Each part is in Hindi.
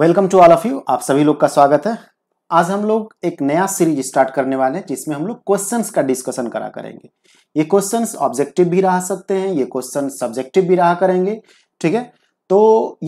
Welcome to all of you आप सभी लोग का स्वागत है आज हम लोग एक नया सीरीज स्टार्ट करने वाले हैं जिसमें हम लोग क्वेश्चंस का डिस्कशन करा करेंगे ये क्वेश्चंस ऑब्जेक्टिव भी रहा सकते हैं ये क्वेश्चन सब्जेक्टिव भी रहा करेंगे ठीक है तो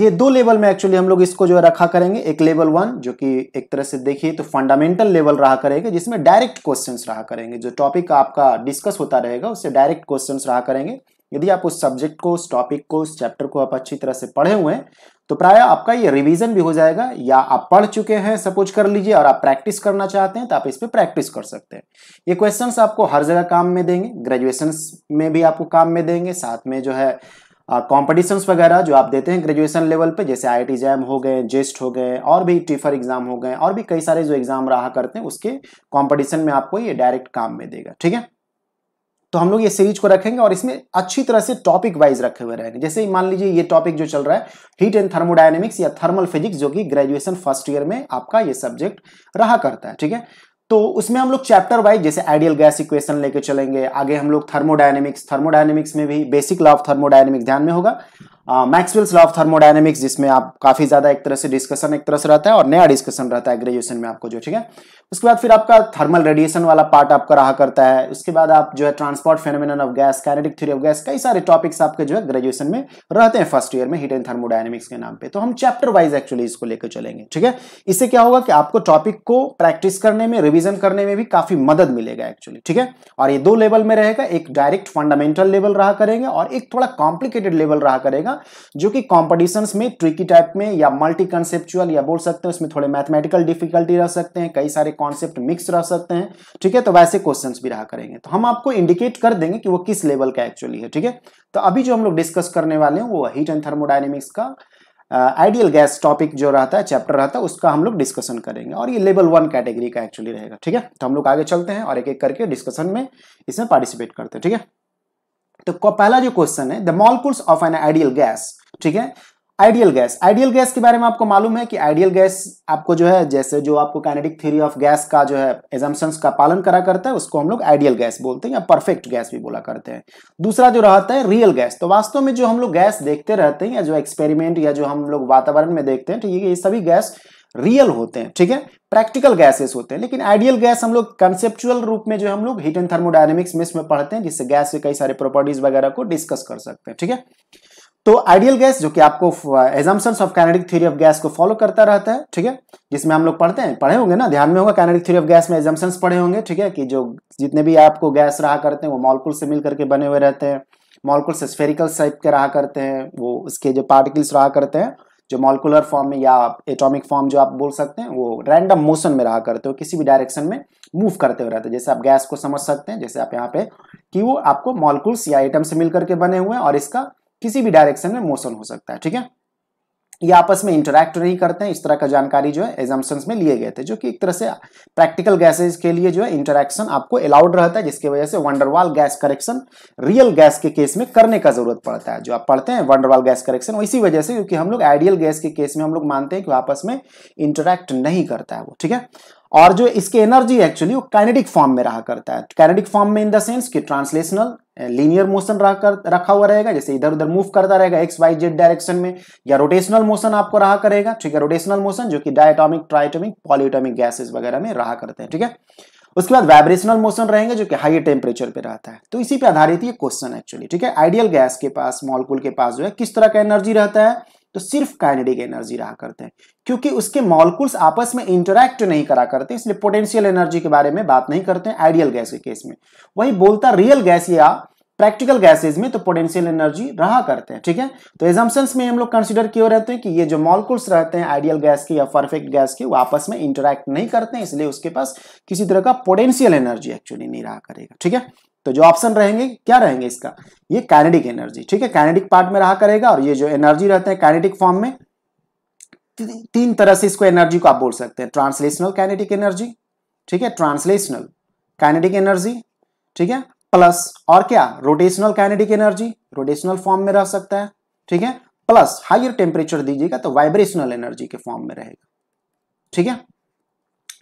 ये दो लेवल में एक्चुअली हम लोग इसको जो है रखा करेंगे एक लेवल वन जो कि एक तरह से देखिए तो फंडामेंटल लेवल रहा करेगा जिसमें डायरेक्ट क्वेश्चंस रहा करेंगे जो टॉपिक आपका डिस्कस होता रहेगा उससे डायरेक्ट क्वेश्चंस रहा करेंगे यदि आप उस सब्जेक्ट को उस टॉपिक को उस चैप्टर को आप अच्छी तरह से पढ़े हुए हैं तो प्राय आपका ये रिवीजन भी हो जाएगा या आप पढ़ चुके हैं सब कुछ कर लीजिए और आप प्रैक्टिस करना चाहते हैं तो आप इस पर प्रैक्टिस कर सकते हैं ये क्वेश्चन आपको हर जगह काम में देंगे ग्रेजुएशन में भी आपको काम में देंगे साथ में जो है कॉम्पिटिशन्स uh, वगैरह जो आप देते हैं ग्रेजुएशन लेवल पे जैसे आई टी जैम हो गए जेस्ट हो गए और भी टीफर एग्जाम हो गए और भी कई सारे जो एग्जाम रहा करते हैं उसके कॉम्पिटिशन में आपको ये डायरेक्ट काम में देगा ठीक है तो हम लोग ये सीरीज को रखेंगे और इसमें अच्छी तरह से टॉपिक वाइज रखे हुए रहेंगे जैसे मान लीजिए ये टॉपिक जो चल रहा है हीट एंड थर्मोडायनेमिक्स या थर्मल फिजिक्स जो कि ग्रेजुएशन फर्स्ट ईयर में आपका ये सब्जेक्ट रहा करता है ठीक है तो उसमें हम लोग चैप्टर वाइज जैसे आइडियल गैस इक्वेशन लेके चलेंगे आगे हम लोग थर्मोडायनेमिक्स थर्मोडायनेमिक्स में भी बेसिक लॉ ऑफ थर्मोडाइनमिक्स ध्यान में होगा मैक्सवेल्स लॉ ऑफ थर्मोडाइनमिक्स जिसमें आप काफी ज्यादा एक तरह से डिस्कशन एक तरह से रहता है और नया डिस्कशन रहता है ग्रेजुएशन में आपको जो ठीक है उसके बाद फिर आपका थर्मल रेडिएशन वाला पार्ट आपका रहा करता है उसके बाद आप जो है transport phenomena of gas kinetic theory of gas कई सारे टॉपिक्स आपके जो है ग्रेजुएशन में रहते हैं फर्स्ट ईयर में हीट एंड थर्मोडाइनमिक्स के नाम पे तो हम चैप्टर वाइज एक्चुअली इसको लेकर चलेंगे ठीक है इससे क्या होगा कि आपको टॉपिक को प्रैक्टिस करने में रिविजन करने में भी काफी मदद मिलेगा एक्चुअली ठीक है और ये दो लेवल में रहेगा एक डायरेक्ट फंडामेंटल लेवल रहा करेंगे और एक थोड़ा कॉम्प्लिकेटेड लेवल रहा करेगा करना जो कि कॉम्पिटिशन में ट्रिकी टाइप में या मल्टी कंसेप्चुअल या बोल सकते हैं उसमें थोड़े मैथमेटिकल डिफिकल्टी रह सकते हैं कई सारे कॉन्सेप्ट मिक्स रह सकते हैं ठीक है तो वैसे क्वेश्चन भी रहा करेंगे तो हम आपको इंडिकेट कर देंगे कि वो किस लेवल का एक्चुअली है ठीक है तो अभी जो हम लोग डिस्कस करने वाले हैं वो हीट एंड थर्मोडाइनमिक्स का आइडियल गैस टॉपिक जो रहता है चैप्टर रहता है उसका हम लोग डिस्कशन करेंगे और ये लेवल वन कैटेगरी का एक्चुअली रहेगा ठीक है तो हम लोग आगे चलते हैं और एक एक करके डिस्कशन में इसमें पार्टिसिपेट करते हैं ठीक है थीके? तो पहला जो क्वेश्चन है the molecules of an ideal gas ठीक है आइडियल गैस आइडियल गैस के बारे में आपको मालूम है कि आइडियल गैस आपको जो है जैसे जो आपको कैनेडिक थ्योरी ऑफ गैस का जो है एजम्पन्स का पालन करा करता है उसको हम लोग आइडियल गैस बोलते हैं या परफेक्ट गैस भी बोला करते हैं दूसरा जो रहता है रियल गैस तो वास्तव में जो हम लोग गैस देखते रहते हैं या जो एक्सपेरिमेंट या जो हम लोग वातावरण में देखते हैं ठीक तो है ये सभी गैस रियल होते हैं ठीक है प्रैक्टिकल गैसेस होते हैं लेकिन आइडियल गैस हम लोग कंसेप्चुअल रूप में जो हम लोग हीट एंड थर्मोडाइनमिक्स में इसमें पढ़ते हैं जिससे गैस के कई सारे प्रॉपर्टीज वगैरह को डिस्कस कर सकते हैं ठीक है तो आइडियल गैस जो कि आपको assumption of kinetic theory of gas को फॉलो करता रहता है ठीक है जिसमें हम लोग पढ़ते हैं पढ़े होंगे ना ध्यान में होगा कैनेडिक थ्योरी ऑफ गैस में एजम्सन पढ़े होंगे ठीक है कि जो जितने भी आपको गैस रहा करते हैं वो मॉलकुल से मिल करके बने हुए रहते हैं मॉलकुल से स्फेरिकल टाइप के रहा करते हैं वो उसके जो पार्टिकल्स रहा करते हैं जो मॉलिकुलर फॉर्म में या एटॉमिक फॉर्म जो आप बोल सकते हैं वो रैंडम मोशन में रहा करते हो किसी भी डायरेक्शन में मूव करते हुए रहते हैं जैसे आप गैस को समझ सकते हैं जैसे आप यहाँ पे कि वो आपको मॉलिकुल्स या एटम से मिल करके बने हुए हैं और इसका किसी भी डायरेक्शन में मोशन हो सकता है ठीक है ये आपस में इंटरेक्ट नहीं करते हैं इस तरह का जानकारी जो है एग्जाम्सन में लिए गए थे जो कि एक तरह से प्रैक्टिकल गैसेज के लिए जो है इंटरेक्शन आपको अलाउड रहता है जिसकी वजह से van der Waals gas correction real gas के केस में करने का जरूरत पड़ता है जो आप पढ़ते हैं वंडरवाल गैस करेक्शन इसी वजह से क्योंकि हम लोग आइडियल गैस के केस में हम लोग मानते हैं कि आपस में इंटरेक्ट नहीं करता है वो ठीक है और जो इसके एनर्जी एक्चुअली वो काइनेटिक फॉर्म में रहा करता है काइनेटिक फॉर्म में इन द सेंस कि ट्रांसलेशनल लीनियर मोशन रखा हुआ रहेगा जैसे इधर उधर मूव करता रहेगा एक्स वाई जेड डायरेक्शन में या रोटेशनल मोशन आपको रहा करेगा ठीक है रोटेशनल मोशन जो कि डायटोमिक ट्राइटोमिक पॉलिटोमिक गैसेस वगैरह में रहा करते हैं ठीक है उसके बाद वाइब्रेशनल मोशन रहेंगे जो कि हाई टेम्परेचर पे रहता है तो इसी पे आधारित ये क्वेश्चन एक्चुअली ठीक है आइडियल गैस के पास मॉलकुल के पास जो है किस तरह का एनर्जी रहता है तो सिर्फ काइनेटिक एनर्जी रहा करते हैं क्योंकि उसके मॉलिक्यूल्स आपस में इंटरैक्ट नहीं करा करते इसलिए पोटेंशियल एनर्जी के बारे में बात नहीं करते हैं आइडियल गैस के केस में वही बोलता रियल गैस या प्रैक्टिकल गैसेज में तो पोटेंशियल एनर्जी रहा करते हैं ठीक है तो एजम्सन में हम लोग कंसिडर क्यों रहते हैं कि ये जो मॉलिक्यूल्स रहते हैं आइडियल गैस के या परफेक्ट गैस के वो आपस में इंटरैक्ट नहीं करते हैं इसलिए उसके पास किसी तरह का पोटेंशियल एनर्जी एक्चुअली नहीं रहा करेगा ठीक है तो जो ऑप्शन रहेंगे क्या रहेंगे इसका ये कैनेडिक एनर्जी ठीक है कैनेडिक पार्ट में रहा करेगा और ये जो एनर्जी रहते हैं कैनेडिक फॉर्म में तीन तरह से इसको एनर्जी को आप बोल सकते हैं ट्रांसलेशनल कैनेडिक एनर्जी ठीक है ट्रांसलेशनल कैनेडिक एनर्जी ठीक है प्लस और क्या rotational kinetic energy rotational form में रह सकता है ठीक है प्लस हाइयर टेम्परेचर दीजिएगा तो वाइब्रेशनल एनर्जी के फॉर्म में रहेगा ठीक है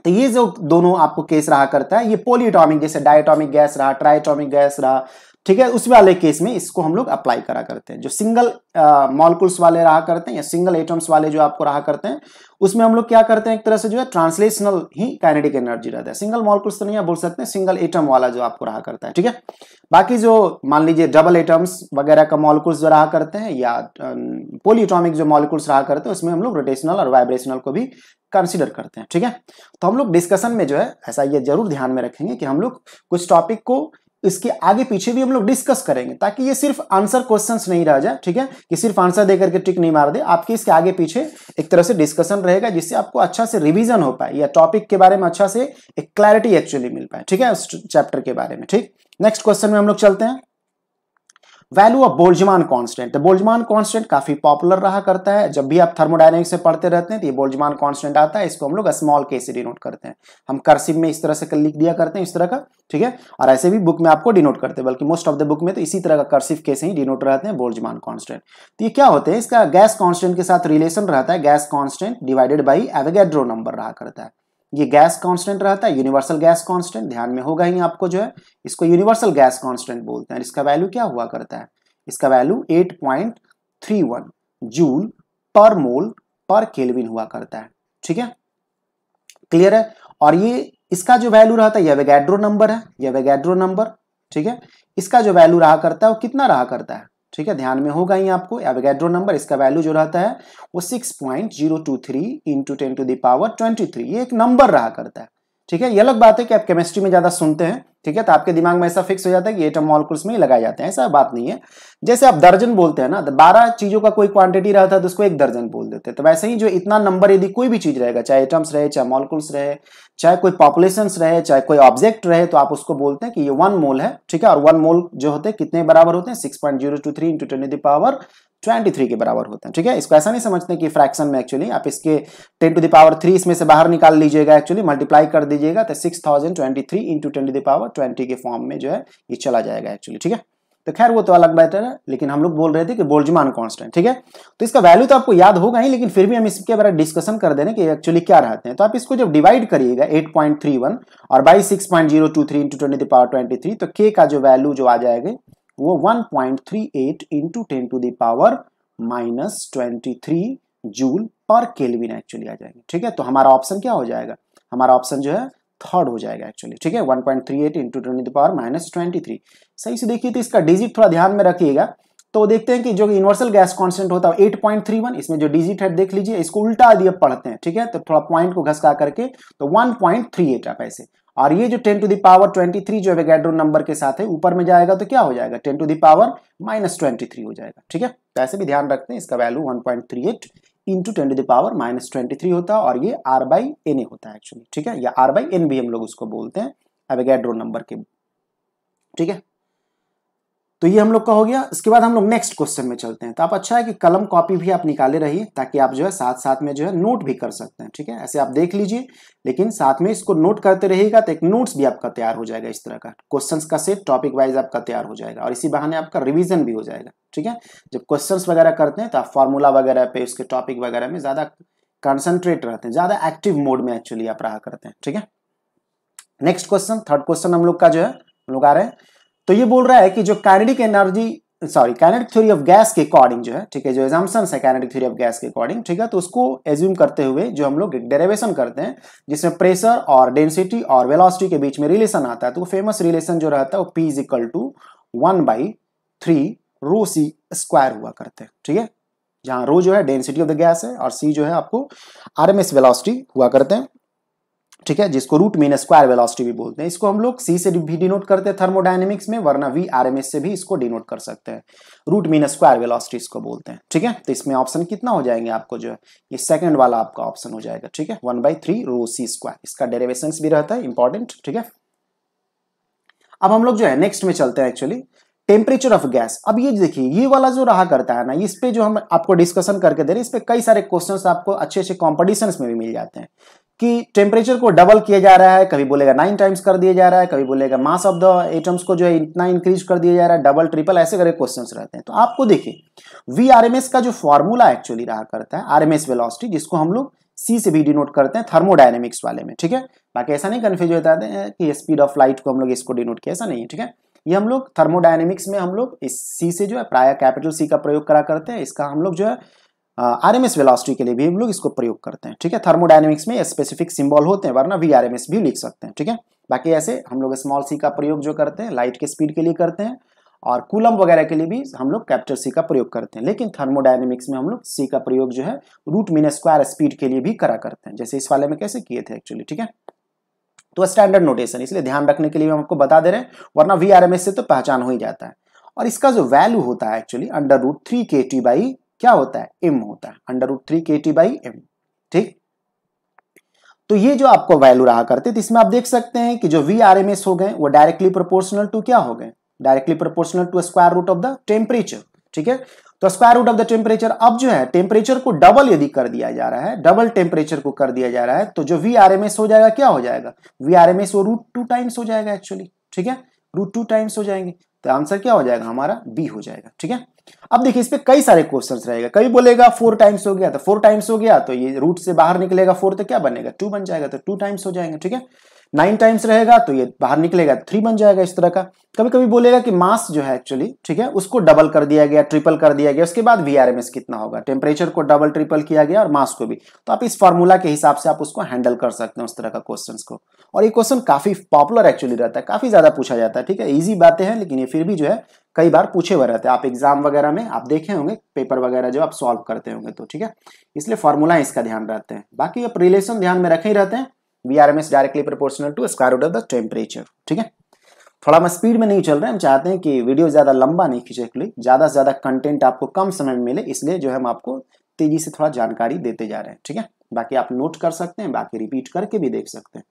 तो ये जो दोनों आपको केस रहा करता है ये पोलियोटॉमिक जैसे डायटॉमिक गैस रहा ट्राइटॉमिक गैस रहा ठीक है उस वाले केस में इसको हम लोग अप्लाई करा करते हैं जो सिंगल मॉलिकुल्स uh, वाले रहा करते हैं या सिंगल एटम्स वाले जो आपको रहा करते हैं उसमें हम लोग क्या करते हैं एक तरह से जो है ट्रांसलेशनल ही काइनेटिक एनर्जी रहता है सिंगल मॉलिकुल्स तो नहीं बोल सकते हैं सिंगल एटम वाला जो आपको रहा करता है ठीक है बाकी जो मान लीजिए डबल एटम्स वगैरह का मॉलिकुल्स जो रहा करते हैं या पोलिटॉमिक um, जो मॉलिकुल्स रहा करते हैं उसमें हम लोग रोटेशनल और वाइब्रेशनल को भी कंसिडर करते हैं ठीक है तो हम लोग डिस्कशन में जो है ऐसा ये जरूर ध्यान में रखेंगे कि हम लोग कुछ टॉपिक को इसके आगे पीछे भी हम लोग डिस्कस करेंगे ताकि ये सिर्फ आंसर क्वेश्चन नहीं रह जाए ठीक है कि सिर्फ आंसर देकर के टिक नहीं मार दे आपके इसके आगे पीछे एक तरह से डिस्कशन रहेगा जिससे आपको अच्छा से रिविजन हो पाए या टॉपिक के बारे में अच्छा से एक क्लैरिटी एक्चुअली मिल पाए ठीक है उस चैप्टर के बारे में ठीक नेक्स्ट क्वेश्चन में हम लोग चलते हैं वैल्यू ऑफ बोल्जमान कांस्टेंट तो बोल्जमान कांस्टेंट काफी पॉपुलर रहा करता है जब भी आप थर्मोडाइनमिक्स से पढ़ते रहते हैं तो ये बोल्जमान कांस्टेंट आता है इसको हम लोग स्मॉल के से डिनोट करते हैं हम कर्सिव में इस तरह से लिख दिया करते हैं इस तरह का ठीक है और ऐसे भी बुक में आपको डिनोट करते हैं बल्कि मोस्ट ऑफ द बुक में तो इसी तरह का कर्सिव के से ही डिनोट रहते हैं बोल्जमान कॉन्स्टेंट तो ये क्या होते हैं इसका गैस कॉन्स्टेंट के साथ रिलेशन रहता है gas constant divided by Avogadro number रहा करता है ये गैस कांस्टेंट रहता है यूनिवर्सल गैस कांस्टेंट ध्यान में होगा ही आपको जो है इसको यूनिवर्सल गैस कांस्टेंट बोलते हैं इसका वैल्यू क्या हुआ करता है इसका वैल्यू 8.31 जूल पर मोल पर केल्विन हुआ करता है ठीक है क्लियर है और ये इसका जो वैल्यू रहता है यह वेगैड्रो नंबर है यह वेगैड्रो नंबर ठीक है इसका जो वैल्यू रहा करता है वो कितना रहा करता है ठीक है ध्यान में होगा ही आपको एवगेड्रो नंबर इसका वैल्यू जो रहता है वो six point zero two three into ten to the power twenty three ये एक नंबर रहा करता है ठीक है ये अलग बात है कि आप केमिस्ट्री में ज़्यादा सुनते हैं ठीक है तो आपके दिमाग में ऐसा फिक्स हो जाता है कि एटम मॉलिक्यूल्स में ही लगाए जाते हैं ऐसा बात नहीं है जैसे आप दर्जन बोलते हैं ना तो बारह चीज़ों का कोई क्वांटिटी रहा था तो उसको एक दर्जन बोल देते तो वैसे ही जो इतना नंबर यदि कोई भी चीज़ रहेगा चाहे एटम्स रहे चाहे मॉलिक्यूल्स रहे चाहे कोई पॉपुलेशन रहे चाहे कोई ऑब्जेक्ट रहे तो आप उसको बोलते हैं कि ये वन मोल है ठीक है और वन मोल जो होते हैं कितने बराबर होते हैं six point zero two three into ten power 23 के बराबर होते हैं ठीक है इसको ऐसा नहीं समझते कि फ्रैक्शन में एक्चुअली आप इसके 10 टू द पावर 3 इसमें से बाहर निकाल लीजिएगा एक्चुअली मल्टीप्लाई कर दीजिएगा तो 6023 thousand twenty three into ten to the power twenty के फॉर्म में जो है ये चला जाएगा एक्चुअली ठीक है तो खैर वो तो अलग मैटर है लेकिन हम लोग बोल रहे थे कि बोल्जमान कॉन्स्टेंट ठीक है तो इसका वैल्यू तो आपको याद होगा ही लेकिन फिर भी हम इसके बारे में डिस्कशन कर देना कि एक्चुअली क्या रहते हैं तो आप इसको जब डिवाइड करिएगा 8.31 और by six point zero two three into twenty power twenty तो के का जो वैल्यू जो आ जाएगा वो 1.38 into ten to the power minus twenty joule पर केलविन एक्चुअली आ जाएंगे ठीक है तो हमारा ऑप्शन क्या हो जाएगा हमारा ऑप्शन जो है थर्ड हो जाएगा एक्चुअली ठीक है 1.38 point three eight into ten power minus twenty सही से देखिए तो इसका डिजिट थोड़ा ध्यान में रखिएगा तो देखते हैं कि जो यूनिवर्सल गैस कॉन्सेंट होता है 8.31 इसमें जो डिजिट है देख लीजिए इसको उल्टा दिए पढ़ते हैं ठीक है तो थोड़ा पॉइंट को घसका करके तो 1.38 आप ऐसे और ये जो ten to the power twenty three जो वेगेड्रो नंबर के साथ है ऊपर में जाएगा तो क्या हो जाएगा ten to the power minus twenty three हो जाएगा ठीक है तो ऐसे भी ध्यान रखते हैं इसका value one point three eight into ten to the power minus twenty three होता है और ये आर बाई एन ए होता है एक्चुअली ठीक है या आर बाई एन भी हम लोग उसको बोलते हैं एवेगेड्रो नंबर के ठीक है तो ये हम लोग का हो गया इसके बाद हम लोग नेक्स्ट क्वेश्चन में चलते हैं तो आप अच्छा है कि कलम कॉपी भी आप निकाले रहिए ताकि आप जो है साथ साथ में जो है नोट भी कर सकते हैं ठीक है ऐसे आप देख लीजिए लेकिन साथ में इसको नोट करते रहिएगा तो एक नोट्स भी आपका तैयार हो जाएगा इस तरह का क्वेश्चन का सेट टॉपिक वाइज आपका तैयार हो जाएगा और इसी बहाने आपका रिविजन भी हो जाएगा ठीक है जब क्वेश्चन वगैरह करते हैं तो आप फॉर्मूला वगैरह पे उसके टॉपिक वगैरह में ज़्यादा कंसनट्रेट रहते हैं ज़्यादा एक्टिव मोड में एक्चुअली आप रहा करते हैं ठीक है नेक्स्ट क्वेश्चन थर्ड क्वेश्चन हम लोग का जो है हम लोग आ रहे हैं तो ये बोल रहा है कि जो kinetic energy sorry kinetic theory of gas के अकॉर्डिंग जो है ठीक है जो एग्जाम्सन है कैनेडिक थ्योरी ऑफ गैस के अकॉर्डिंग ठीक है तो उसको एज्यूम करते हुए जो हम लोग डेरेवेशन करते हैं जिसमें प्रेशर और डेंसिटी और वेलॉसिटी के बीच में रिलेशन आता है तो वो फेमस रिलेशन जो रहता है वो P is equal to one by three rho C square हुआ करते हैं ठीक है जहां रो जो है डेंसिटी ऑफ द गैस है और सी जो है आपको आर एम एस वेलॉसिटी हुआ करते हैं ठीक है जिसको रूट मीन स्क्वायर वेलोसिटी भी बोलते हैं इसको हम लोग सी से भी डिनोट करते हैं थर्मोडाइनमिक्स में वरना वी आर एम एस से भी इसको डिनोट कर सकते हैं रूट मीन स्क्वायर वेलोसिटी इसको बोलते हैं ठीक है तो इसमें ऑप्शन कितना हो जाएंगे आपको जो है ये सेकंड वाला आपका ऑप्शन हो जाएगा ठीक है one by three rho C square इसका डेरेवेशन भी रहता है इंपॉर्टेंट ठीक है अब हम लोग जो है नेक्स्ट में चलते हैं एक्चुअली टेम्परेचर ऑफ गैस अब ये देखिए ये वाला जो रहा करता है ना इस पे जो हम आपको डिस्कशन करके दे रहे हैं इस पे कई सारे क्वेश्चंस आपको अच्छे अच्छे कॉम्पिटिशन में भी मिल जाते हैं कि टेम्परेचर को डबल किया जा रहा है कभी बोलेगा नाइन टाइम्स कर दिया जा रहा है कभी बोलेगा मास ऑफ द एटम्स को जो है इतना इंक्रीज कर दिया जा रहा है डबल ट्रिपल ऐसे करके क्वेश्चंस रहते हैं तो आपको देखिए वी एस का जो फॉर्मूला एक्चुअली रहा करता है आरएमएस वेलोसिटी जिसको हम लोग सी से भी डिनोट करते हैं थर्मोडायनेमिक्स वाले में ठीक है बाकी ऐसा नहीं कन्फ्यूज होता है कि स्पीड ऑफ लाइट को हम लोग इसको डिनोट किया ऐसा नहीं है ठीक है ये हम लोग थर्मोडायनेमिक्स में हम लोग इस सी से जो है प्राय कैपिटल सी का प्रयोग करा करते हैं इसका हम लोग जो है आर एम वेलासिटी के लिए भी हम लोग इसको प्रयोग करते हैं ठीक है थर्मोडाइनमिक्स में स्पेसिफिक सिंबल होते हैं वरना वी आर एम एस भी लिख सकते हैं ठीक है बाकी ऐसे हम लोग स्मॉल सी का प्रयोग जो करते हैं लाइट के स्पीड के लिए करते हैं और कूलम वगैरह के लिए भी हम लोग कैप्चर सी का प्रयोग करते हैं लेकिन थर्मोडाइनमिक्स में हम लोग सी का प्रयोग जो है रूट मीन स्क्वायर स्पीड के लिए भी करा करते हैं जैसे इस वाले में कैसे किए थे एक्चुअली ठीक है तो स्टैंडर्ड नोटेशन इसलिए ध्यान रखने के लिए हम आपको बता दे रहे हैं वरना वी से तो पहचान हो ही जाता है और इसका जो वैल्यू होता है actually under root three K T by क्या होता है एम होता है under root three K T by M ठीक तो ये जो आपको वैल्यू रहा करते तो इसमें आप देख सकते हैं कि जो वी आर एम एस हो गए वो डायरेक्टली प्रोपोर्शनल टू क्या हो गए directly proportional to square root of the temperature ठीक है तो square root of the temperature अब जो है टेम्परेचर को डबल यदि कर दिया जा रहा है डबल टेम्परेचर को कर दिया जा रहा है तो जो वी आर एम एस हो जाएगा क्या हो जाएगा वी आर एम एस वो रूट टू टाइम्स हो जाएगा एक्चुअली ठीक है रूट टू टाइम्स हो जाएंगे तो आंसर क्या हो जाएगा हमारा बी हो जाएगा ठीक है अब देखिए इस पर कई सारे क्वेश्चन रहेगा कभी बोलेगा फोर टाइम्स हो गया तो फोर टाइम्स हो गया तो ये रूट से बाहर निकलेगा फोर तो क्या बनेगा टू बन जाएगा तो टू टाइम्स हो जाएंगे ठीक है नाइन टाइम्स रहेगा तो ये बाहर निकलेगा थ्री बन जाएगा इस तरह का कभी कभी बोलेगा कि मास जो है एक्चुअली ठीक है उसको डबल कर दिया गया ट्रिपल कर दिया गया उसके बाद वी आर एम एस कितना होगा टेम्परेचर को डबल ट्रिपल किया गया और मास को भी तो आप इस फॉर्मूला के हिसाब से आप उसको हैंडल कर सकते हैं उस तरह का क्वेश्चन को और ये क्वेश्चन काफी पॉपुलर एक्चुअली रहता है काफी ज्यादा पूछा जाता है ठीक है ईजी बातें हैं लेकिन ये फिर भी जो है कई बार पूछे हुए रहते हैं आप एग्जाम वगैरह में आप देखे होंगे पेपर वगैरह जो आप सॉल्व करते होंगे तो ठीक है इसलिए फॉर्मूला इसका ध्यान रखते हैं बाकी आप रिलेशन ध्यान में रखे ही रहते हैं V R M S directly proportional to square root of the temperature ठीक है थोड़ा हम स्पीड में नहीं चल रहे हम चाहते हैं कि वीडियो ज़्यादा लंबा नहीं खींचे एक्चुअली ज़्यादा से ज़्यादा कंटेंट आपको कम समय में मिले इसलिए जो है हम आपको तेज़ी से थोड़ा जानकारी देते जा रहे हैं ठीक है बाकी आप नोट कर सकते हैं बाकी रिपीट करके भी देख सकते हैं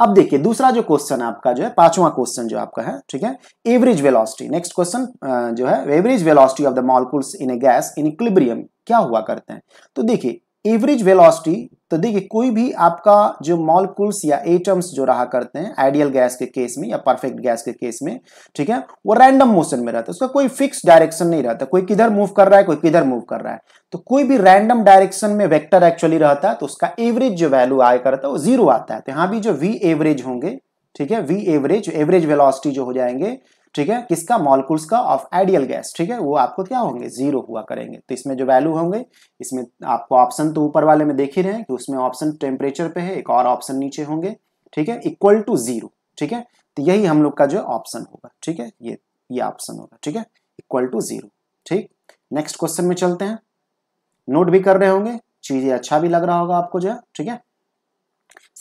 अब देखिए दूसरा जो क्वेश्चन आपका जो है पांचवा क्वेश्चन जो आपका है ठीक है एवरेज वेलोसिटी नेक्स्ट क्वेश्चन जो है average velocity of the molecules in a gas in equilibrium क्या हुआ करते हैं तो देखिए एवरेज वेलोसिटी तो देखिए कोई भी आपका जो मॉलिक्यूल्स या एटम्स जो रहा करते हैं आइडियल गैस के केस में या परफेक्ट गैस के केस में ठीक है वो रैंडम मोशन में रहता है उसका कोई फिक्स डायरेक्शन नहीं रहता कोई किधर मूव कर रहा है कोई किधर मूव कर रहा है तो कोई भी रैंडम डायरेक्शन में वेक्टर एक्चुअली रहता है तो उसका एवरेज जो वैल्यू आया करता है वो जीरो आता है तो यहां भी जो वी एवरेज होंगे ठीक है वी एवरेज एवरेज वेलॉसिटी जो हो जाएंगे ठीक है किसका मॉलकुल्स का ऑफ आइडियल गैस ठीक है वो आपको क्या होंगे जीरो हुआ करेंगे तो इसमें जो वैल्यू होंगे इसमें आपको ऑप्शन तो ऊपर वाले में देख ही रहे हैं कि उसमें ऑप्शन टेम्परेचर पे है एक और ऑप्शन नीचे होंगे ठीक है इक्वल टू जीरो ठीक है तो यही हम लोग का जो ऑप्शन होगा ठीक है ये ये ऑप्शन होगा ठीक है इक्वल टू जीरो ठीक नेक्स्ट क्वेश्चन में चलते हैं नोट भी कर रहे होंगे चीजें अच्छा भी लग रहा होगा आपको जो है ठीक है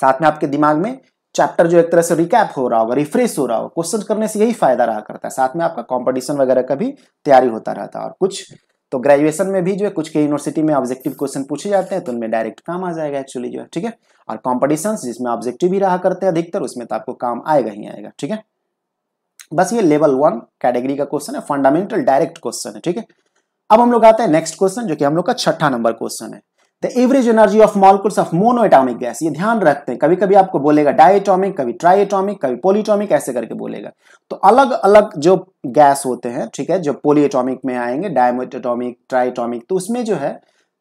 साथ में आपके दिमाग में चैप्टर जो एक तरह से रिकैप हो रहा होगा रिफ्रेश हो रहा होगा क्वेश्चन करने से यही फायदा रहा करता है साथ में आपका कंपटीशन वगैरह का भी तैयारी होता रहता है और कुछ तो ग्रेजुएशन में भी जो है कुछ के यूनिवर्सिटी में ऑब्जेक्टिव क्वेश्चन पूछे जाते हैं तो उनमें डायरेक्ट काम आ जाएगा एक्चुअली जो है ठीक है और कॉम्पिटिशन जिसमें ऑब्जेक्टिव भी रहा करते हैं अधिकतर उसमें तो आपको काम आएगा ही आएगा ठीक है बस ये लेवल वन कैटेगरी का क्वेश्चन है फंडामेंटल डायरेक्ट क्वेश्चन है ठीक है अब हम लोग आते हैं नेक्स्ट क्वेश्चन जो कि हम लोग का छठा नंबर क्वेश्चन है the average energy of molecules of monoatomic gas ये ध्यान रखते हैं कभी कभी आपको बोलेगा डायटॉमिक कभी ट्राइटॉमिक कभी पोलीटॉमिक ऐसे करके बोलेगा तो अलग अलग जो गैस होते हैं ठीक है जो पोलियटॉमिक में आएंगे डायमोटॉमिक ट्राइटॉमिक तो उसमें जो है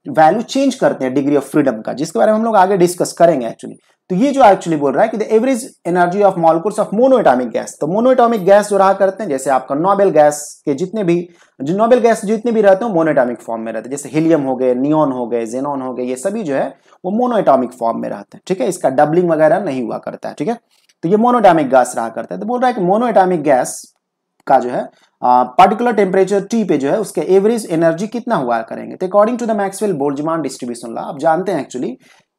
वैल्यू चेंज करते हैं डिग्री ऑफ फ्रीडम का जिसके बारे में हम लोग आगे डिस्कस करेंगे एक्चुअली तो ये जो एक्चुअली बोल रहा है कि the average energy of molecules of monoatomic gas तो मोनोएटॉमिक गैस जो रहा करते हैं जैसे आपका नोबेल गैस के जितने भी जो नोबेल गैस जितने भी रहते हैं मोनोएटॉमिक फॉर्म में रहते हैं जैसे हीलियम हो गए नियॉन हो गए जेनॉन हो गए ये सभी जो है वो मोनोएटॉमिक फॉर्म में रहते हैं ठीक है इसका डबलिंग वगैरह नहीं हुआ करता है ठीक है तो ये मोनोटामिक गैस रहा करता है तो बोल रहा है कि मोनोएटॉमिक गैस का जो है पार्टिकुलर टेम्परेचर टी पे जो है उसके एवरेज एनर्जी कितना हुआ करेंगे तो according to the Maxwell Boltzmann distribution law आप जानते हैं एक्चुअली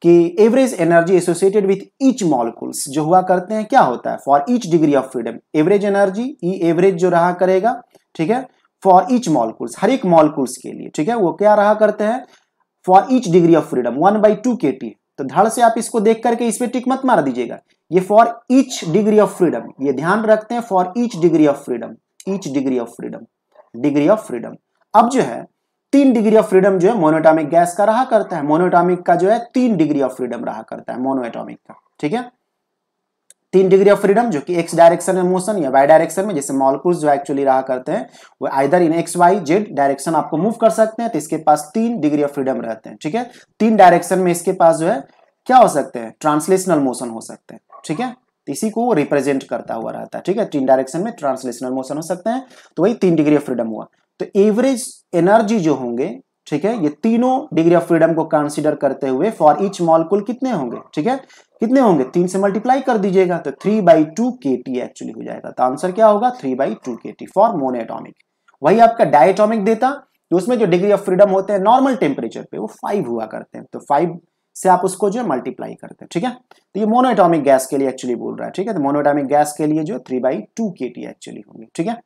कि average energy associated with each molecules जो हुआ करते हैं क्या होता है for each degree of freedom average energy E average जो रहा करेगा ठीक है फॉर ईच मॉलिकुल्स हर एक मॉलिकुल्स के लिए ठीक है वो क्या रहा करते हैं for each degree of freedom one by two K T तो धड़ से आप इसको देख करके इस पर टिक मत मार दीजिएगा ये for each degree of freedom ये ध्यान रखते हैं for each degree of freedom each degree of freedom degree of freedom अब जो है तीन डिग्री ऑफ फ्रीडम जो है मोनोटॉमिक गैस का रहा करता है मोनोटॉमिक का जो है तीन डिग्री ऑफ फ्रीडम रहा करता है मोनोएटॉमिक का ठीक है तीन डिग्री ऑफ फ्रीडम जो कि एक्स डायरेक्शन में मोशन या वाई डायरेक्शन में जैसे मॉलकूल्स जो एक्चुअली रहा करते हैं वो either in X Y Z direction आपको मूव कर सकते हैं तो इसके पास तीन डिग्री ऑफ फ्रीडम रहते हैं ठीक है तीन डायरेक्शन में इसके पास जो है क्या हो सकते हैं ट्रांसलेशनल मोशन हो सकते हैं ठीक है इसी को रिप्रेजेंट करता हुआ रहता है ठीक है तीन डायरेक्शन में ट्रांसलेशनल मोशन हो सकते हैं तो वही तीन डिग्री ऑफ फ्रीडम हुआ तो एवरेज एनर्जी जो होंगे ठीक है ये तीनों डिग्री ऑफ फ्रीडम को कंसीडर करते हुए फॉर इच मॉलकुल कितने होंगे ठीक है कितने होंगे तीन से मल्टीप्लाई कर दीजिएगा तो three by two K T actually हो जाएगा तो आंसर क्या होगा three by two K T for monoatomic वही आपका डायटॉमिक देता तो उसमें जो डिग्री ऑफ फ्रीडम होते हैं नॉर्मल टेम्परेचर पे वो फाइव हुआ करते हैं तो फाइव से आप उसको जो है मल्टीप्लाई करते हैं ठीक है तो ये मोनोएटॉमिक गैस के लिए एक्चुअली बोल रहा है ठीक है तो मोनोएटॉमिक गैस के लिए जो three by two K T actually होंगे ठीक है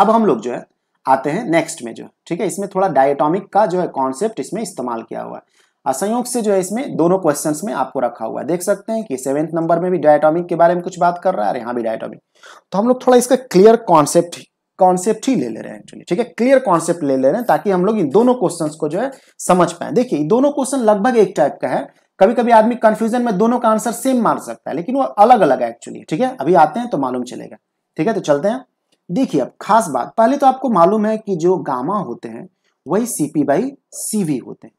अब हम लोग जो है आते हैं नेक्स्ट में जो ठीक है इसमें थोड़ा डायटॉमिक का जो है कॉन्सेप्ट इसमें इस्तेमाल किया हुआ है असंयोग से जो है इसमें दोनों क्वेश्चंस में आपको रखा हुआ है देख सकते हैं कि सेवेंथ नंबर में भी डायटॉमिक के बारे में कुछ बात कर रहा है और यहाँ भी डायटॉमिक तो हम लोग थोड़ा इसका क्लियर कॉन्सेप्ट कॉन्सेप्ट ही ले ले रहे हैं एक्चुअली ठीक है क्लियर कॉन्सेप्ट ले ले रहे हैं ताकि हम लोग इन दोनों क्वेश्चन को जो है समझ पाए देखिए दोनों क्वेश्चन लगभग एक टाइप का है कभी कभी आदमी कंफ्यूजन में दोनों का आंसर सेम मार सकता है लेकिन वो अलग अलग है एक्चुअली ठीक है अभी आते हैं तो मालूम चलेगा ठीक है तो चलते हैं देखिए अब खास बात पहले तो आपको मालूम है कि जो गामा होते हैं वही सीपी बाई सीवी होते हैं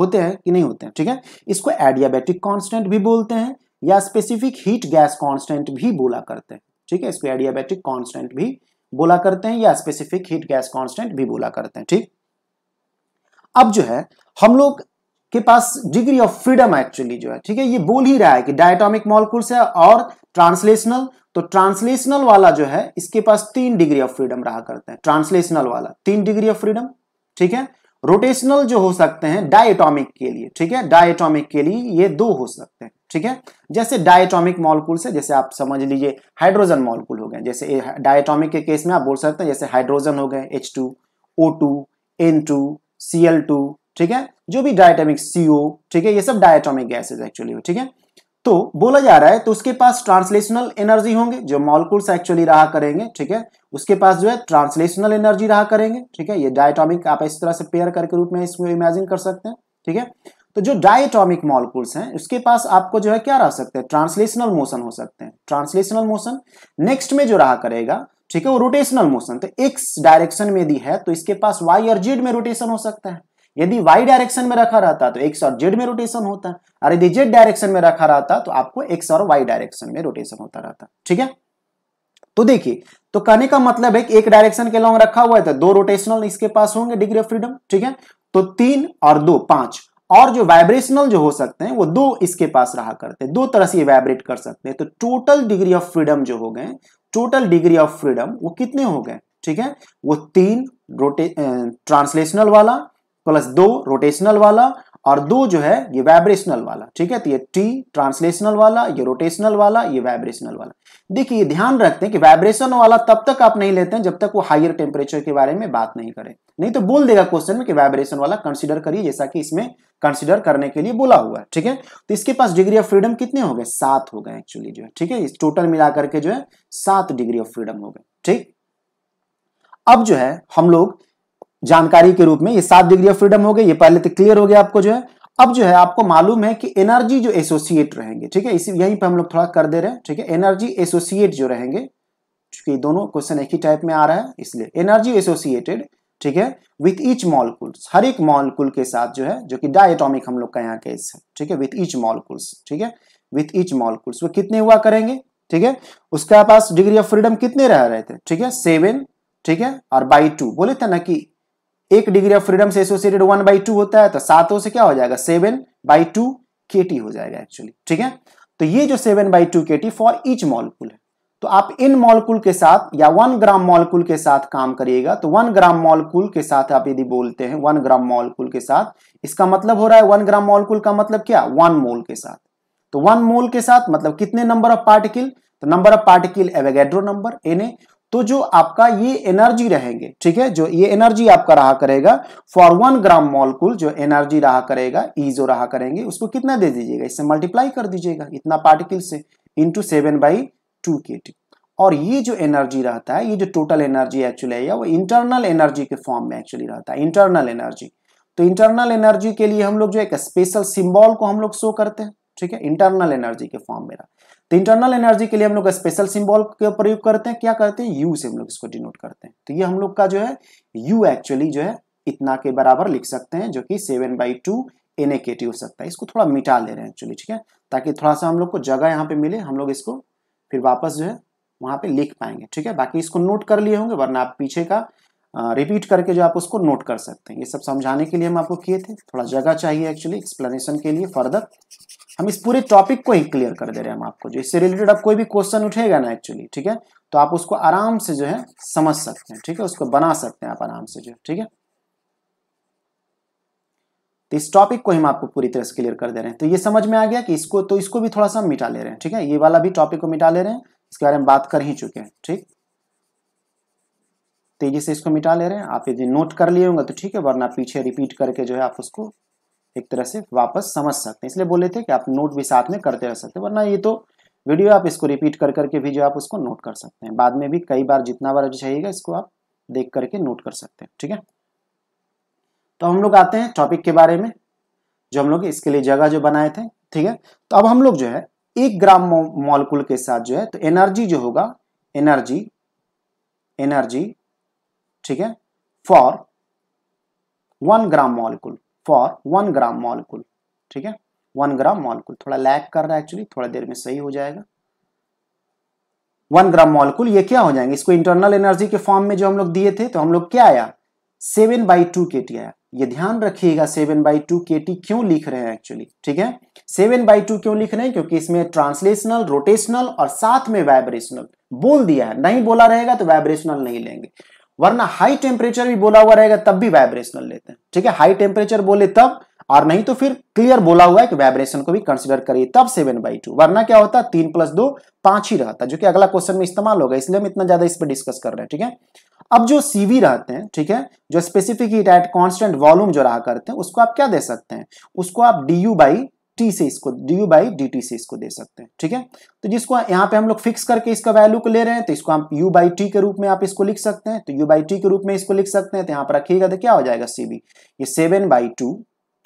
होते हैं कि नहीं होते हैं ठीक है इसको एडियाबेटिक कांस्टेंट भी बोलते हैं या स्पेसिफिक हीट गैस कांस्टेंट भी बोला करते हैं ठीक है इसको एडियाबेटिक कांस्टेंट भी बोला करते हैं या स्पेसिफिक हीट गैस कांस्टेंट भी बोला करते हैं ठीक अब जो है हम लोग के पास डिग्री ऑफ फ्रीडम एक्चुअली जो है ठीक है ये बोल ही रहा है कि डायटोमिक मॉलकुल्स है और ट्रांसलेशनल तो ट्रांसलेशनल वाला जो है इसके पास तीन डिग्री ऑफ फ्रीडम रहा करते हैं ट्रांसलेशनल वाला तीन डिग्री ऑफ फ्रीडम ठीक है रोटेशनल जो हो सकते हैं डायटोमिक के लिए ठीक है डायटोमिक के लिए ये दो हो सकते हैं ठीक है जैसे डायटॉमिक मॉलकुल्स है जैसे आप समझ लीजिए हाइड्रोजन मॉलकुल हो गए जैसे डायटॉमिक के केस में आप बोल सकते हैं जैसे हाइड्रोजन हो गए H two O two N two C L two ठीक है जो भी डायटॉमिक सीओ ठीक है ये सब डायटॉमिक गैसेज एक्चुअली हो ठीक है तो बोला जा रहा है तो उसके पास ट्रांसलेशनल एनर्जी होंगे जो मॉलकुल्स एक्चुअली रहा करेंगे ठीक है उसके पास जो है ट्रांसलेशनल एनर्जी रहा करेंगे ठीक है ये डायटॉमिक आप इस तरह से पेयर करके रूप में इसमें इमेजिन कर सकते हैं ठीक है तो जो डायटॉमिक मॉलिक्यूल्स हैं उसके पास आपको जो है क्या रह सकते हैं ट्रांसलेशनल मोशन हो सकते हैं ट्रांसलेशनल मोशन नेक्स्ट में जो रहा करेगा ठीक है वो रोटेशनल मोशन तो एक्स डायरेक्शन में दी है तो इसके पास वाई और जेड में रोटेशन हो सकता है यदि वाई डायरेक्शन में रखा रहता तो एक्स और जेड में रोटेशन होता है और यदि जेड डायरेक्शन में रखा रहता तो आपको एक्स और वाई डायरेक्शन में रोटेशन होता रहता ठीक है तो देखिए तो कहने का मतलब है कि एक डायरेक्शन के लॉन्ग रखा हुआ है तो दो रोटेशनल इसके पास होंगे डिग्री ऑफ फ्रीडम ठीक है तो तीन और दो पांच और जो वाइब्रेशनल जो हो सकते हैं वो दो इसके पास रहा करते हैं दो तरह से ये वाइब्रेट कर सकते हैं तो टोटल डिग्री ऑफ फ्रीडम जो हो गए टोटल डिग्री ऑफ फ्रीडम वो कितने हो गए ठीक है वो तीन रोटे ट्रांसलेशनल वाला प्लस दो रोटेशनल वाला और दो जो है ये वाइब्रेशनल वाला ठीक है तो ये टी ट्रांसलेशनल वाला ये रोटेशनल वाला ये वाइब्रेशनल वाला देखिए ध्यान रखते हैं कि वाइब्रेशन वाला तब तक आप नहीं लेते हैं जब तक वो हाइयर टेम्परेचर के बारे में बात नहीं करें नहीं तो बोल देगा क्वेश्चन में कि वाइब्रेशन वाला कंसिडर करिए जैसा कि इसमें कंसिडर करने के लिए बोला हुआ है ठीक है तो इसके पास डिग्री ऑफ फ्रीडम कितने हो गए सात हो गए एक्चुअली जो है ठीक है टोटल मिला करके जो है सात डिग्री ऑफ फ्रीडम हो गए ठीक अब जो है हम लोग जानकारी के रूप में ये सात डिग्री ऑफ फ्रीडम हो गए ये पहले तो क्लियर हो गया आपको जो है अब जो है आपको मालूम है कि एनर्जी जो एसोसिएट रहेंगे ठीक है इसी यहीं पे हम लोग थोड़ा कर दे रहे हैं ठीक है एनर्जी एसोसिएट जो रहेंगे क्योंकि दोनों क्वेश्चन एक ही टाइप में आ रहा है इसलिए एनर्जी एसोसिएटेड ठीक है विथ ईच मॉलकुल्स हर एक मॉलकुल के साथ जो है जो कि डायटोमिक हम लोग का यहाँ केस है ठीक है विथ ईच मॉलकुल्स ठीक है विथ ईच मॉलकुल्स वो कितने हुआ करेंगे ठीक है उसके पास डिग्री ऑफ फ्रीडम कितने रह रहे थे ठीक है सेवन ठीक है और बाई टू बोले थे ना कि एक डिग्री ऑफ फ्रीडम से एसोसिएटेड वन बाई टू होता है तो सातों से क्या हो जाएगा seven by two K T हो जाएगा एक्चुअली ठीक है तो ये जो seven by two K T for each molecule है तो आप इन मॉलकुल के साथ या वन ग्राम मॉलकुल के साथ काम करिएगा तो वन ग्राम मॉलकुल के साथ आप यदि बोलते हैं वन ग्राम मॉलकुल के साथ इसका मतलब हो रहा है वन ग्राम मॉलकुल का मतलब क्या वन मोल के साथ तो वन मोल के साथ मतलब कितने नंबर ऑफ पार्टिकल तो number of particle Avogadro number N तो जो आपका ये एनर्जी रहेंगे ठीक है जो ये एनर्जी आपका रहा करेगा फॉर वन ग्राम मॉलकुल जो एनर्जी रहा करेगा ई जो रहा करेंगे उसको कितना दे दीजिएगा इससे मल्टीप्लाई कर दीजिएगा इतना पार्टिकल से into seven by two K T और ये जो एनर्जी रहता है ये जो टोटल एनर्जी एक्चुअली है वो इंटरनल एनर्जी के फॉर्म में एक्चुअली रहता है इंटरनल एनर्जी तो इंटरनल एनर्जी के लिए हम लोग जो एक स्पेशल सिंबल को हम लोग शो करते हैं ठीक है इंटरनल एनर्जी के फॉर्म में रहा तो इंटरनल एनर्जी के लिए हम लोग स्पेशल सिंबल का प्रयोग करते हैं क्या करते हैं यू से हम लोग इसको डिनोट करते हैं तो ये हम लोग का जो है यू एक्चुअली जो है इतना के बराबर लिख सकते हैं जो कि seven by two N A K हो सकता है इसको थोड़ा मिटा ले रहे हैं एक्चुअली ठीक है ताकि थोड़ा सा हम लोग को जगह यहाँ पे मिले हम लोग इसको फिर वापस जो है वहां पे लिख पाएंगे ठीक है बाकी इसको नोट कर लिए होंगे वरना आप पीछे का रिपीट करके जो आप उसको नोट कर सकते हैं ये सब समझाने के लिए हम आपको किए थे थोड़ा जगह चाहिए एक्चुअली एक्सप्लेनेशन के लिए फर्दर हम इस पूरे टॉपिक को ही क्लियर कर दे रहे हैं हम आपको जो इससे रिलेटेड अब कोई भी क्वेश्चन उठेगा ना एक्चुअली ठीक है तो आप उसको आराम से जो है समझ सकते हैं ठीक है उसको बना सकते हैं आप आराम से जो ठीक है तो इस टॉपिक को हम आपको पूरी तरह से क्लियर कर दे रहे हैं तो ये समझ में आ गया कि इसको तो इसको भी थोड़ा सा मिटा ले रहे हैं ठीक है ये वाला भी टॉपिक को मिटा ले रहे हैं इसके बारे में बात कर ही चुके हैं ठीक तेजी से इसको मिटा ले रहे हैं आप यदि नोट कर लिए होंगे तो ठीक है वरना पीछे रिपीट करके जो है आप उसको एक तरह से वापस समझ सकते हैं इसलिए बोले थे कि आप नोट भी साथ में करते रह सकते हैं वरना ये तो वीडियो आप इसको रिपीट कर करके भी जो आप उसको नोट कर सकते हैं बाद में भी कई बार जितना बार चाहिएगा इसको आप देख करके नोट कर सकते हैं ठीक है तो हम लोग आते हैं टॉपिक के बारे में जो हम लोग इसके लिए जगह जो बनाए थे ठीक है तो अब हम लोग जो है एक ग्राम मॉलिकुल के साथ जो है तो एनर्जी जो होगा एनर्जी एनर्जी ठीक है for one gram molecule for one gram molecule ठीक है वन ग्राम मॉलिकुल थोड़ा लैक कर रहा है एक्चुअली थोड़ा देर में सही हो जाएगा वन ग्राम मॉलिकुल ये क्या हो जाएंगे इसको इंटरनल एनर्जी के फॉर्म में जो हम लोग दिए थे तो हम लोग क्या आया seven by two K T आया ये ध्यान रखिएगा seven by two K T क्यों लिख रहे हैं एक्चुअली ठीक है सेवन बाई टू क्यों लिख रहे हैं क्योंकि इसमें ट्रांसलेशनल रोटेशनल और साथ में वाइब्रेशनल बोल दिया है नहीं बोला रहेगा तो वाइब्रेशनल नहीं लेंगे वरना हाई टेम्परेचर भी बोला हुआ रहेगा तब भी वाइब्रेशनल लेते हैं ठीक है हाई टेम्परेचर बोले तब और नहीं तो फिर क्लियर बोला हुआ है कि वाइब्रेशन को भी कंसिडर करिए तब सेवन बाई टू वरना क्या होता है तीन प्लस दो पांच ही रहता जो कि अगला क्वेश्चन में इस्तेमाल होगा इसलिए हम इतना ज्यादा इस पर डिस्कस कर रहे हैं ठीक है अब जो सीवी रहते हैं ठीक है जो specific heat at constant volume जो रहा करते हैं उसको आप क्या दे सकते हैं उसको आप डी यू बाई टी से इसको D U by D T से इसको दे सकते हैं ठीक है तो जिसको यहाँ पे हम लोग फिक्स करके इसका वैल्यू को ले रहे हैं तो इसको हम u बाई टी के रूप में आप इसको लिख सकते हैं तो u बाई टी के रूप में इसको लिख सकते हैं तो यहाँ पर रखिएगा तो क्या हो जाएगा सी बी ये सेवन बाई टू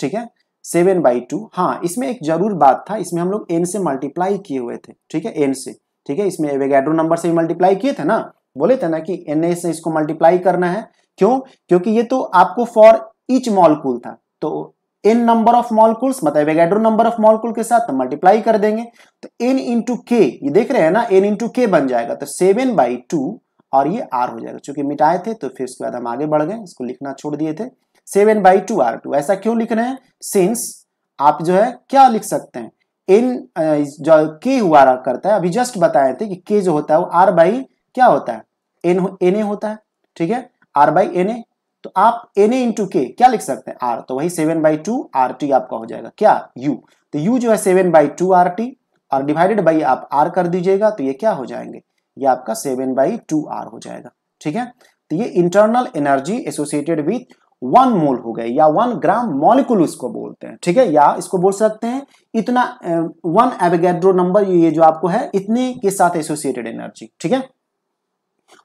ठीक है सेवन बाई टू हाँ इसमें एक जरूर बात था इसमें हम लोग एन से मल्टीप्लाई किए हुए थे ठीक है एन से ठीक है इसमें एवेगैड्रो नंबर से मल्टीप्लाई किए थे ना बोले थे ना कि एन से इसको मल्टीप्लाई करना है क्यों क्योंकि ये तो आपको फॉर इच मॉलकूल था तो इन नंबर ऑफ मॉलकुल्स मतलब एवेगेड्रो नंबर ऑफ मॉलकुल के साथ मल्टीप्लाई कर देंगे तो एन इंटू के ये देख रहे हैं ना एन इंटू के बन जाएगा तो सेवन बाई टू और ये आर हो जाएगा चूंकि मिटाए थे तो फिर उसके बाद हम आगे बढ़ गए इसको लिखना छोड़ दिए थे seven by two R two ऐसा क्यों लिख रहे हैं सिंस आप जो है क्या लिख सकते हैं एन जो के हुआ करता है अभी जस्ट बताए थे कि के जो होता है वो आर बाई क्या होता है एन एन ए होता है ठीक है आर बाई एन ए तो आप एन ए इंटू के क्या लिख सकते हैं आर तो वही seven by two R T आपका हो जाएगा क्या यू तो यू जो है seven by two R T और डिवाइडेड बाई आप आर कर दीजिएगा तो ये क्या हो जाएंगे ये आपका सेवन बाई टू आर हो जाएगा ठीक है तो ये internal energy associated with one mole हो गए या वन ग्राम मॉलिकुल इसको बोलते हैं ठीक है या इसको बोल सकते हैं इतना वन एवेगेड्रो नंबर ये जो आपको है इतने के साथ एसोसिएटेड एनर्जी ठीक है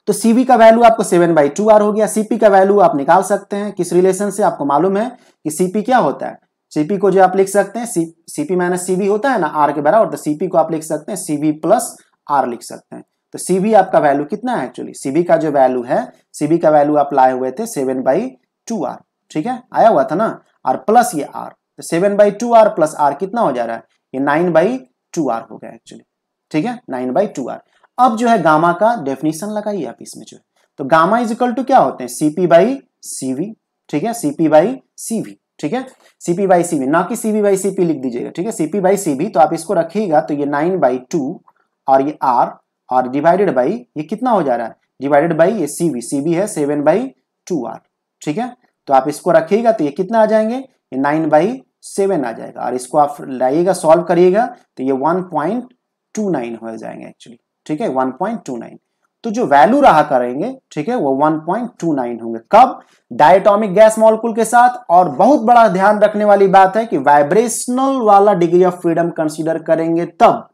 तो सीवी का वैल्यू आपको सेवन बाई टू आर हो गया सीपी का वैल्यू आप निकाल सकते हैं किस रिलेशन से आपको मालूम है कि सीपी क्या होता है सीपी को जो आप लिख सकते हैं सीपी माइनस सीबी होता है ना आर के बराबर तो सीपी को आप लिख सकते हैं सीबी प्लस आर लिख सकते हैं तो सीबी आपका वैल्यू कितना है एक्चुअली सीबी का जो वैल्यू है सीबी का वैल्यू आप लाए हुए थे सेवन बाई टू आर ठीक है आया हुआ था ना आर प्लस ये आर तो seven by two R plus R कितना हो जा रहा है ये नाइन बाई टू आर हो गया एक्चुअली ठीक है नाइन बाई टू आर अब जो है गामा का डेफिनेशन लगाइए आप इसमें जो है तो गामा इज इक्वल टू क्या होते हैं सीपी बाई सीवी ठीक है सीपी बाई सीवी ठीक है सीपी बाई सीवी ना कि सीवी बाई सीपी लिख दीजिएगा ठीक है सीपी बाई सीवी तो आप इसको रखिएगा तो ये नाइन बाई टू और ये आर और डिवाइडेड बाई ये कितना हो जा रहा है डिवाइडेड बाई ये सीवी सीवी है सेवन बाई टू आर ठीक है तो आप इसको रखिएगा तो ये कितना आ जाएंगे ये नाइन बाई सेवन आ जाएगा और इसको आप लाइएगा सॉल्व करिएगा तो ये वन पॉइंट टू नाइन हो जाएंगे एक्चुअली ठीक है 1.29 तो जो वैल्यू रहा करेंगे ठीक है वो 1.29 होंगे कब डायटोमिक गैस मॉलिक्यूल के साथ और बहुत बड़ा ध्यान रखने वाली बात है कि वाइब्रेशनल वाला डिग्री ऑफ फ्रीडम कंसिडर करेंगे तब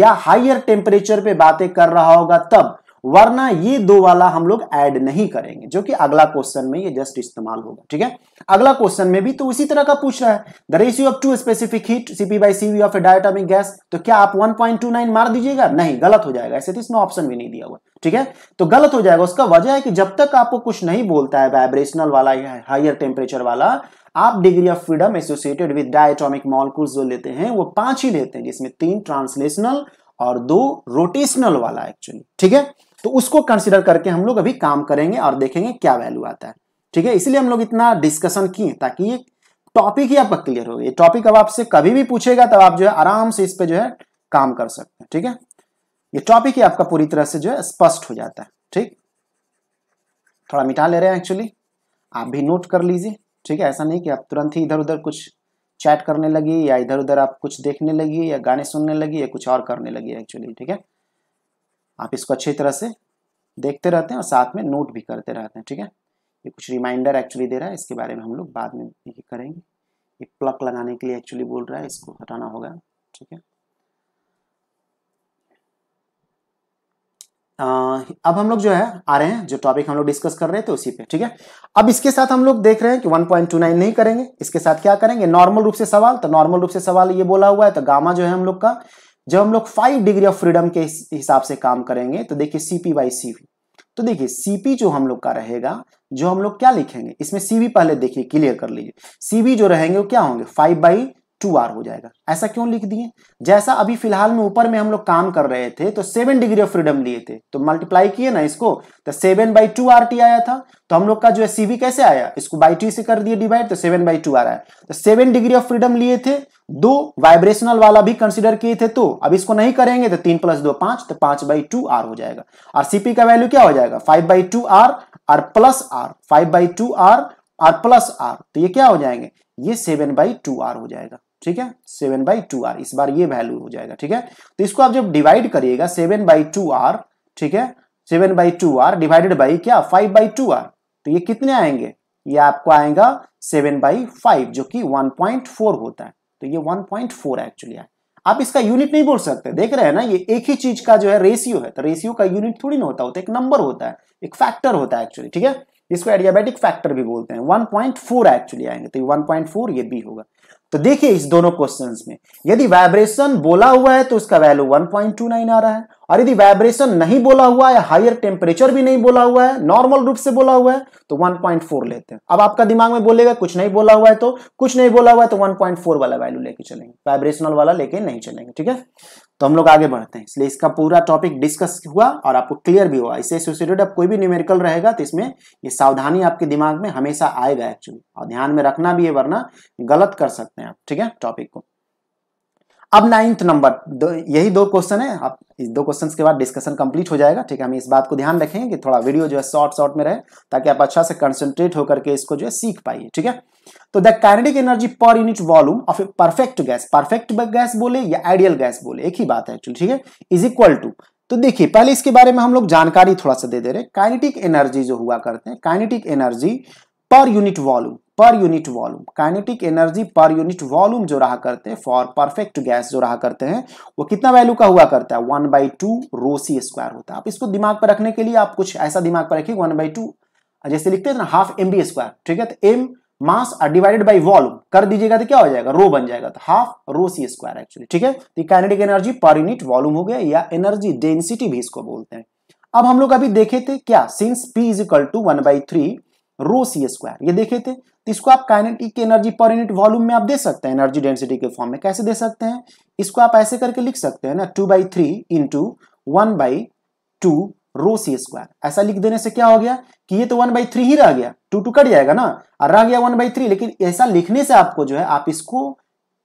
या हाइयर टेम्परेचर पे बातें कर रहा होगा तब वरना ये दो वाला हम लोग ऐड नहीं करेंगे जो कि अगला क्वेश्चन में ये जस्ट इस्तेमाल होगा ठीक है अगला क्वेश्चन में भी तो उसी तरह का पूछ रहा है the ratio of two specific heat CP by CV of a diatomic gas तो क्या आप 1.29 मार दीजिएगा नहीं गलत हो जाएगा ऐसे तो इसमें ऑप्शन भी नहीं दिया हुआ ठीक है तो गलत हो जाएगा उसका वजह है कि जब तक आपको कुछ नहीं बोलता है वाइब्रेशनल वाला या हायर टेम्परेचर वाला आप degree of freedom associated with diatomic molecules जो लेते हैं वो पांच ही लेते हैं जिसमें तीन ट्रांसलेशनल और दो रोटेशनल वाला एक्चुअली ठीक है तो उसको कंसिडर करके हम लोग अभी काम करेंगे और देखेंगे क्या वैल्यू आता है ठीक है इसलिए हम लोग इतना डिस्कशन किए ताकि ये टॉपिक ही आपका क्लियर हो ये टॉपिक अब आपसे कभी भी पूछेगा तब आप जो है आराम से इस पर जो है काम कर सकते हैं ठीक है ये टॉपिक ही आपका पूरी तरह से जो है स्पष्ट हो जाता है ठीक थोड़ा मिटा ले रहे हैं एक्चुअली आप भी नोट कर लीजिए ठीक है ऐसा नहीं कि आप तुरंत ही इधर उधर कुछ चैट करने लगी या इधर उधर आप कुछ देखने लगी या गाने सुनने लगी या कुछ और करने लगी एक्चुअली ठीक है आप इसको अच्छी तरह से देखते रहते हैं और साथ में नोट भी करते रहते हैं ठीक है ये कुछ रिमाइंडर एक्चुअली दे रहा है इसके बारे में हम लोग बाद में ये करेंगे ये प्लक लगाने के लिए एक्चुअली बोल रहा है इसको हटाना होगा ठीक है आ, अब हम लोग जो है आ रहे हैं जो टॉपिक हम लोग डिस्कस कर रहे थे तो उसी पे ठीक है अब इसके साथ हम लोग देख रहे हैं कि 1.29 नहीं करेंगे इसके साथ क्या करेंगे नॉर्मल रूप से सवाल तो नॉर्मल रूप से सवाल ये बोला हुआ है तो गामा जो है हम लोग का जब हम लोग फाइव डिग्री ऑफ फ्रीडम के हिसाब से काम करेंगे तो देखिए सीपी बाई सीवी तो देखिए सीपी जो हम लोग का रहेगा जो हम लोग क्या लिखेंगे इसमें सीवी पहले देखिए क्लियर कर लीजिए सीवी जो रहेंगे वो क्या होंगे फाइव बाई टू आर हो जाएगा ऐसा क्यों लिख दिए जैसा अभी फिलहाल में ऊपर में हम लोग काम कर रहे थे तो सेवन डिग्री ऑफ फ्रीडम लिए थे तो मल्टीप्लाई किए ना इसको तो seven by two R T आया था तो हम लोग का जो है सीवी कैसे आया इसको बाई टी से कर दिए डिवाइड तो सेवन बाई टू आर आया तो सेवन डिग्री ऑफ फ्रीडम लिए थे दो वाइब्रेशनल वाला भी कंसिडर किए थे तो अब इसको नहीं करेंगे तो तीन प्लस दो पांच तो पांच बाई टू आर हो जाएगा और सीपी का वैल्यू क्या हो जाएगा five by two R R plus R five by two R R plus R तो ये क्या हो जाएंगे ये सेवन बाई टू आर हो जाएगा ठीक है सेवन बाई टू आर इस बार ये वैल्यू हो जाएगा ठीक है तो इसको आप जब डिवाइड करिएगा सेवन बाई टू आर ठीक है seven by two R divided by क्या फाइव बाई टू आर तो ये कितने आएंगे ये आपको आएगा सेवन बाई फाइव जो कि वन पॉइंट फोर होता है तो ये वन पॉइंट फोर एक्चुअली है आप इसका यूनिट नहीं बोल सकते देख रहे हैं ना ये एक ही चीज का जो है रेशियो है तो रेशियो का यूनिट थोड़ी ना होता होता है एक नंबर होता है एक फैक्टर होता है एक्चुअली ठीक है इसको एडियाबेटिक फैक्टर भी बोलते हैं 1.4 एक्चुअली आएंगे तो 1.4 ये भी होगा तो देखिए इस दोनों क्वेश्चंस में यदि वाइब्रेशन बोला हुआ है तो उसका वैल्यू 1.29 आ रहा है और यदि वाइब्रेशन नहीं बोला हुआ है हायर टेम्परेचर भी नहीं बोला हुआ है नॉर्मल रूप से बोला हुआ है तो 1.4 लेते हैं अब आपका दिमाग में बोलेगा कुछ नहीं बोला हुआ है तो कुछ नहीं बोला हुआ है तो 1.4 वाला वैल्यू लेके चलेंगे वाइब्रेशनल वाला लेके नहीं चलेंगे ठीक है तो हम लोग आगे बढ़ते हैं इसलिए इसका पूरा टॉपिक डिस्कस हुआ और आपको क्लियर भी हुआ इससे एसोसिएटेड अब कोई भी न्यूमेरिकल रहेगा तो इसमें ये सावधानी आपके दिमाग में हमेशा आएगा एक्चुअली और ध्यान में रखना भी है वरना गलत कर सकते हैं आप ठीक है टॉपिक को अब नाइन्थ नंबर यही दो क्वेश्चन है आप इस दो क्वेश्चन के बाद डिस्कशन कंप्लीट हो जाएगा ठीक है हम इस बात को ध्यान रखें कि थोड़ा वीडियो जो है शॉर्ट शॉर्ट में रहे ताकि आप अच्छा से कंसंट्रेट होकर के इसको जो है सीख पाइए ठीक है तो the kinetic energy per unit volume of a perfect gas perfect gas बोले या आइडियल गैस बोले एक ही बात है एक्चुअली ठीक है इज इक्वल टू तो देखिए पहले इसके बारे में हम लोग जानकारी थोड़ा सा दे दे रहे हैं काइनेटिक एनर्जी जो हुआ करते हैं kinetic energy per unit volume per unit volume kinetic energy per unit volume जो रहा करते हैं फॉर परफेक्ट गैस जो रहा करते हैं वो कितना वैल्यू का हुआ करता है one by two rho C square होता है आप इसको दिमाग पर रखने के लिए आप कुछ ऐसा दिमाग पर रखिए वन बाई टू जैसे लिखते हैं ना हाफ एम बी स्क्वायर ठीक है तो M mass divided by volume कर दीजिएगा तो क्या हो जाएगा रो बन जाएगा तो half rho C square actually ठीक है तो kinetic energy per unit volume हो गया या एनर्जी डेंसिटी भी इसको बोलते हैं अब हम लोग अभी देखे थे क्या since P is equal to one by three rho C square ये देखे थे तो इसको आप kinetic energy per unit volume में आप दे सकते हैं एनर्जी डेंसिटी के फॉर्म में कैसे दे सकते हैं इसको आप ऐसे करके लिख सकते हैं ना two by three into one by two rho C square ऐसा लिख देने से क्या हो गया कि ये तो वन बाई थ्री ही रह गया टू टू कट जाएगा ना और रह गया वन बाई थ्री लेकिन ऐसा लिखने से आपको जो है आप इसको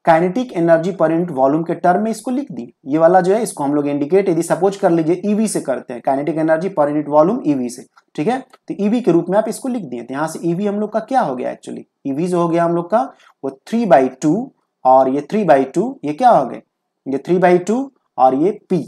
kinetic energy per unit volume के टर्म में इसको लिख दी ये वाला जो है इसको हम लोग इंडिकेट यदि सपोज कर लीजिए ईवी e से करते हैं kinetic energy per unit volume E V से ठीक है तो ईवी e के रूप में आप इसको लिख दिए तो यहाँ से ईवी e हम लोग का क्या हो गया एक्चुअली ईवी जो हो गया हम लोग का वो थ्री बाई टू और ये थ्री बाई टू ये क्या हो गए ये थ्री बाई टू और ये पी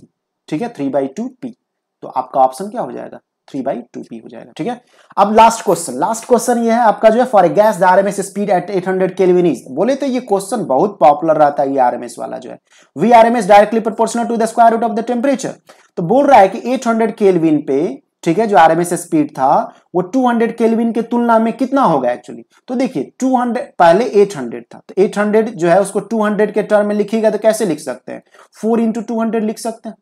ठीक है थ्री बाई टू पी तो आपका ऑप्शन क्या हो जाएगा थ्री बाई टू पी हो जाएगा ठीक है अब लास्ट क्वेश्चन लास्ट क्वेश्चन ये है आपका जो है for a gas the RMS speed at 800 hundred केलविनीज बोले तो ये क्वेश्चन बहुत पॉपुलर रहता है ये आरएमएस वाला जो है V RMS directly proportional to the square root of the temperature तो बोल रहा है कि 800 हंड्रेड केलविन पे ठीक है जो आरएमएस स्पीड था वो 200 हंड्रेड केलविन के तुलना में कितना होगा एक्चुअली तो देखिए 200 पहले 800 था तो 800 जो है उसको 200 के टर्म में लिखेगा तो कैसे लिख सकते हैं 4 इंटू टू लिख सकते हैं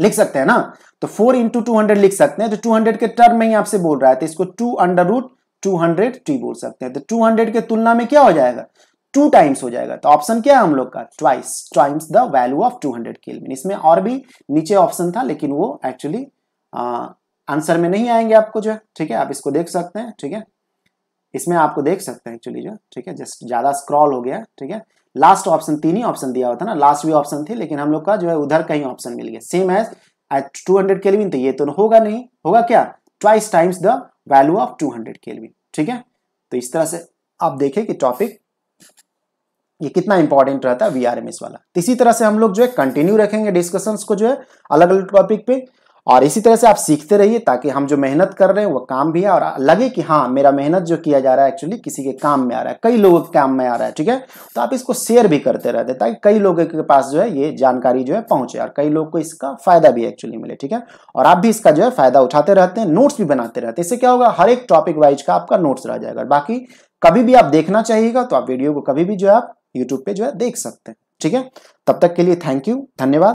लिख सकते हैं ना तो फोर इंटू टू हंड्रेड लिख सकते हैं तो टू हंड्रेड के टर्म में ही आपसे बोल रहा है तो इसको two under root two hundred T बोल सकते हैं तो टू हंड्रेड के तुलना में क्या हो जाएगा टू टाइम्स हो जाएगा तो ऑप्शन क्या है हम लोग का twice times the value of two hundred kelvin इसमें और भी नीचे ऑप्शन था लेकिन वो एक्चुअली आंसर में नहीं आएंगे आपको जो है ठीक है आप इसको देख सकते हैं ठीक है इसमें आपको देख सकते हैं एक्चुअली जो ठीक है जस्ट ज़्यादा स्क्रॉल हो गया ठीक है लास्ट ऑप्शन तीन ही ऑप्शन दिया होता ना लास्ट भी ऑप्शन थे लेकिन हम लोग का जो है उधर कहीं ऑप्शन मिल गया same as at two hundred kelvin तो ये तो होगा नहीं होगा क्या twice times the value of two hundred kelvin ठीक है तो इस तरह से आप देखें कि टॉपिक ये कितना इंपॉर्टेंट रहता है वीआरएमएस वाला इसी तरह से हम लोग जो है कंटिन्यू रखेंगे डिस्कशंस को जो है अलग अलग टॉपिक पे और इसी तरह से आप सीखते रहिए ताकि हम जो मेहनत कर रहे हैं वो काम भी है और लगे कि हाँ मेरा मेहनत जो किया जा रहा है एक्चुअली किसी के काम में आ रहा है कई लोगों के काम में आ रहा है ठीक है तो आप इसको शेयर भी करते रहते हैं ताकि कई लोगों के पास जो है ये जानकारी जो है पहुंचे और कई लोग को इसका फायदा भी एक्चुअली मिले ठीक है और आप भी इसका जो है फायदा उठाते रहते हैं नोट्स भी बनाते रहते हैं इससे क्या होगा हर एक टॉपिक वाइज का आपका नोट्स रह जाएगा बाकी कभी भी आप देखना चाहिएगा तो आप वीडियो को कभी भी जो है आप यूट्यूब पे जो है देख सकते हैं ठीक है तब तक के लिए थैंक यू धन्यवाद